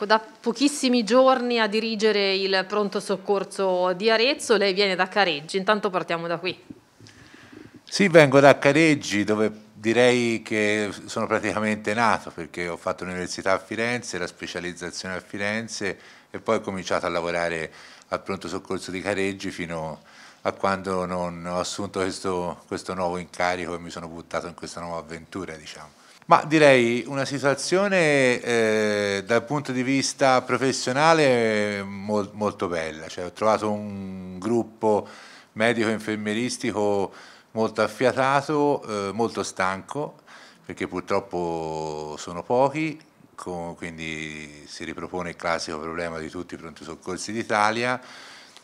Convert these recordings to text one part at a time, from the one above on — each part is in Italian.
ecco, da pochissimi giorni a dirigere il pronto soccorso di Arezzo, lei viene da Careggi, intanto partiamo da qui. Sì, vengo da Careggi dove direi che sono praticamente nato perché ho fatto l'università a Firenze, la specializzazione a Firenze e poi ho cominciato a lavorare al pronto soccorso di Careggi fino a quando non ho assunto questo, questo nuovo incarico e mi sono buttato in questa nuova avventura, diciamo. Ma direi una situazione eh, dal punto di vista professionale mol, molto bella, cioè, ho trovato un gruppo medico-infermieristico molto affiatato, eh, molto stanco, perché purtroppo sono pochi, con, quindi si ripropone il classico problema di tutti i pronti soccorsi d'Italia,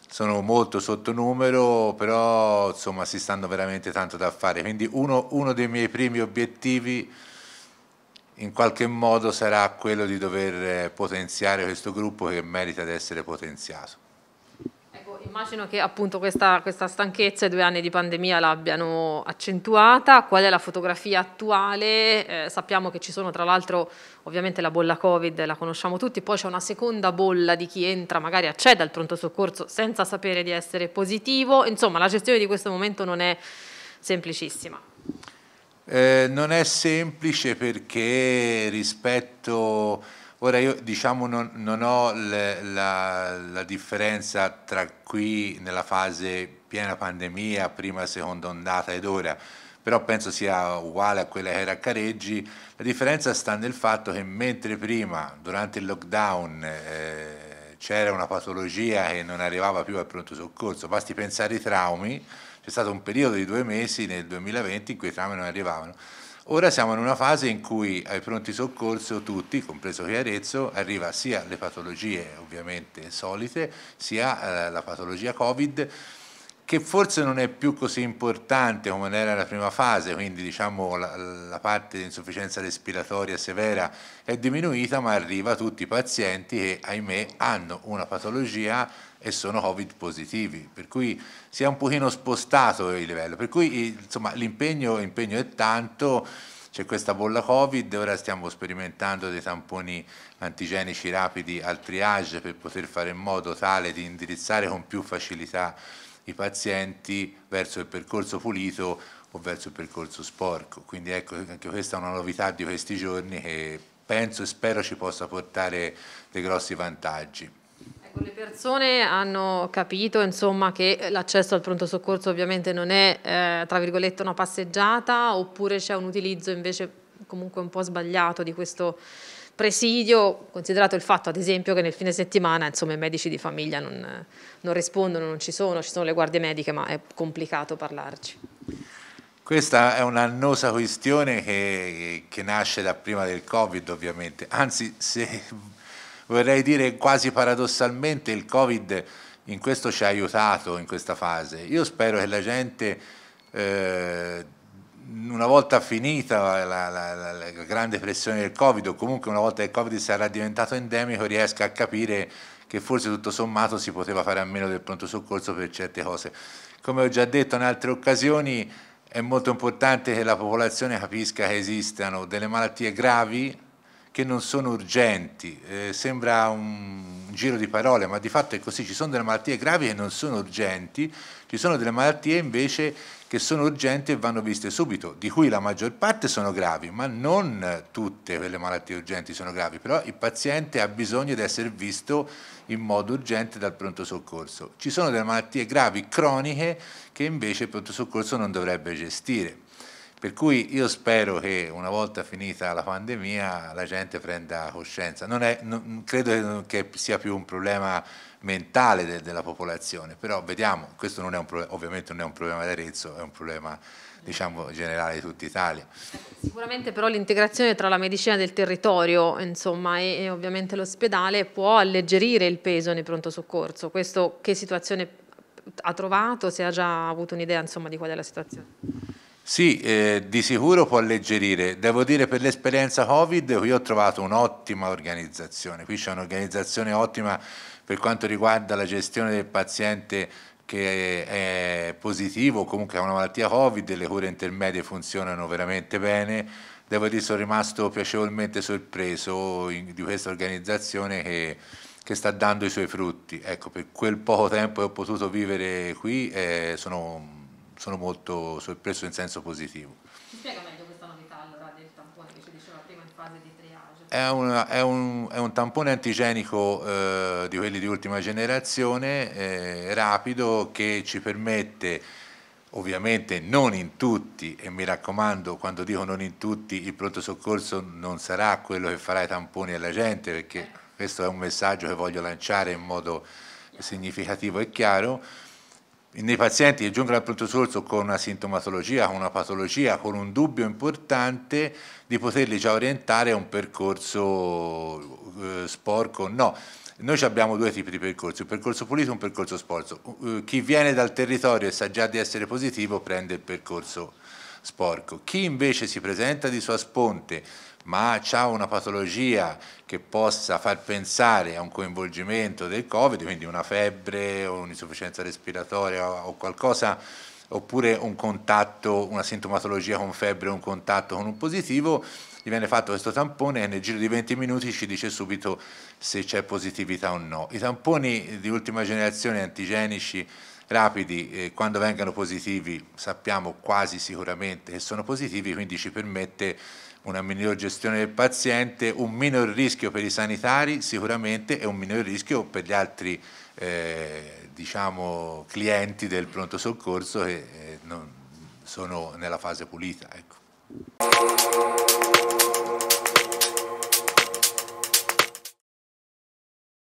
sono molto sotto numero, però insomma si stanno veramente tanto da fare, quindi uno, uno dei miei primi obiettivi in qualche modo sarà quello di dover eh, potenziare questo gruppo che merita di essere potenziato. Ecco, immagino che appunto questa, questa stanchezza e due anni di pandemia l'abbiano accentuata. Qual è la fotografia attuale? Eh, sappiamo che ci sono tra l'altro ovviamente la bolla Covid, la conosciamo tutti, poi c'è una seconda bolla di chi entra, magari accede al pronto soccorso senza sapere di essere positivo. Insomma, la gestione di questo momento non è semplicissima. Eh, non è semplice perché rispetto, ora io diciamo non, non ho le, la, la, differenza tra qui nella fase piena pandemia, prima, seconda ondata ed ora, però penso sia uguale a quella che era a Careggi, la differenza sta nel fatto che mentre prima, durante il lockdown, eh, c'era una patologia che non arrivava più al pronto soccorso, basti pensare ai traumi, c'è stato un periodo di due mesi nel 2020 in cui i traumi non arrivavano. Ora siamo in una fase in cui ai pronti soccorso tutti, compreso che Arezzo, arriva sia le patologie ovviamente solite, sia eh, la patologia Covid che forse non è più così importante come era nella prima fase, quindi diciamo la, la parte di insufficienza respiratoria severa è diminuita, ma arriva a tutti i pazienti che ahimè hanno una patologia e sono covid positivi, per cui si è un pochino spostato il livello, per cui l'impegno è tanto, c'è questa bolla Covid, ora stiamo sperimentando dei tamponi antigenici rapidi al triage per poter fare in modo tale di indirizzare con più facilità i pazienti verso il percorso pulito o verso il percorso sporco. Quindi ecco, anche questa è una novità di questi giorni che penso e spero ci possa portare dei grossi vantaggi. Ecco, le persone hanno capito insomma, che l'accesso al pronto soccorso ovviamente non è eh, tra virgolette una passeggiata oppure c'è un utilizzo invece comunque un po' sbagliato di questo presidio, considerato il fatto ad esempio che nel fine settimana insomma, i medici di famiglia non, non rispondono, non ci sono, ci sono le guardie mediche, ma è complicato parlarci. Questa è un'annosa questione che, che, nasce da prima del Covid ovviamente, anzi se, vorrei dire quasi paradossalmente il Covid in questo ci ha aiutato in questa fase. Io spero che la gente eh, una volta finita la, la, la, la, grande pressione del Covid, o comunque una volta che il Covid sarà diventato endemico, riesca a capire che forse tutto sommato si poteva fare a meno del pronto soccorso per certe cose. Come ho già detto in altre occasioni, è molto importante che la popolazione capisca che esistano delle malattie gravi che non sono urgenti. Eh, sembra un giro di parole, ma di fatto è così. Ci sono delle malattie gravi che non sono urgenti, ci sono delle malattie invece che sono urgenti e vanno viste subito, di cui la maggior parte sono gravi, ma non tutte quelle malattie urgenti sono gravi, però il paziente ha bisogno di essere visto in modo urgente dal pronto soccorso. Ci sono delle malattie gravi croniche che invece il pronto soccorso non dovrebbe gestire per cui io spero che una volta finita la pandemia la gente prenda coscienza. Non è, non, credo che sia più un problema mentale de, della popolazione, però vediamo, questo non un, ovviamente non è un problema di Arezzo, è un problema diciamo, generale di tutta Italia. Sicuramente però l'integrazione tra la medicina del territorio insomma, e, e ovviamente l'ospedale può alleggerire il peso nel pronto soccorso. Questo che situazione ha trovato, se ha già avuto un'idea insomma, di qual è la situazione? Sì, eh, di sicuro può alleggerire. Devo dire per l'esperienza Covid qui ho trovato un'ottima organizzazione. Qui c'è un'organizzazione ottima per quanto riguarda la gestione del paziente che è positivo, comunque ha una malattia Covid, le cure intermedie funzionano veramente bene. Devo dire che sono rimasto piacevolmente sorpreso di questa organizzazione che, che sta dando i suoi frutti. Ecco, per quel poco tempo che ho potuto vivere qui eh, sono sono molto sorpreso in senso positivo. Ci spiega meglio questa novità allora del tampone che ci diceva prima in fase di triage? È, una, è, un, è un, tampone antigenico eh, di quelli di ultima generazione, eh, rapido, che ci permette ovviamente non in tutti, e mi raccomando quando dico non in tutti, il pronto soccorso non sarà quello che farà i tamponi alla gente, perché ecco. questo è un messaggio che voglio lanciare in modo significativo e chiaro, nei pazienti che giungono al pronto soccorso con una sintomatologia, con una patologia, con un dubbio importante, di poterli già orientare a un percorso eh, sporco. No, noi abbiamo due tipi di percorsi, un percorso pulito e un percorso sporco. Eh, chi viene dal territorio e sa già di essere positivo prende il percorso pulito sporco. Chi invece si presenta di sua sponte ma ha una patologia che possa far pensare a un coinvolgimento del Covid, quindi una febbre o un'insufficienza respiratoria o qualcosa, oppure un contatto, una sintomatologia con febbre o un contatto con un positivo, gli viene fatto questo tampone e nel giro di 20 minuti ci dice subito se c'è positività o no. I tamponi di ultima generazione antigenici rapidi eh, quando vengano positivi sappiamo quasi sicuramente che sono positivi, quindi ci permette una miglior gestione del paziente, un minor rischio per i sanitari sicuramente e un minor rischio per gli altri eh, diciamo, clienti del pronto soccorso che eh, sono nella fase pulita. Ecco.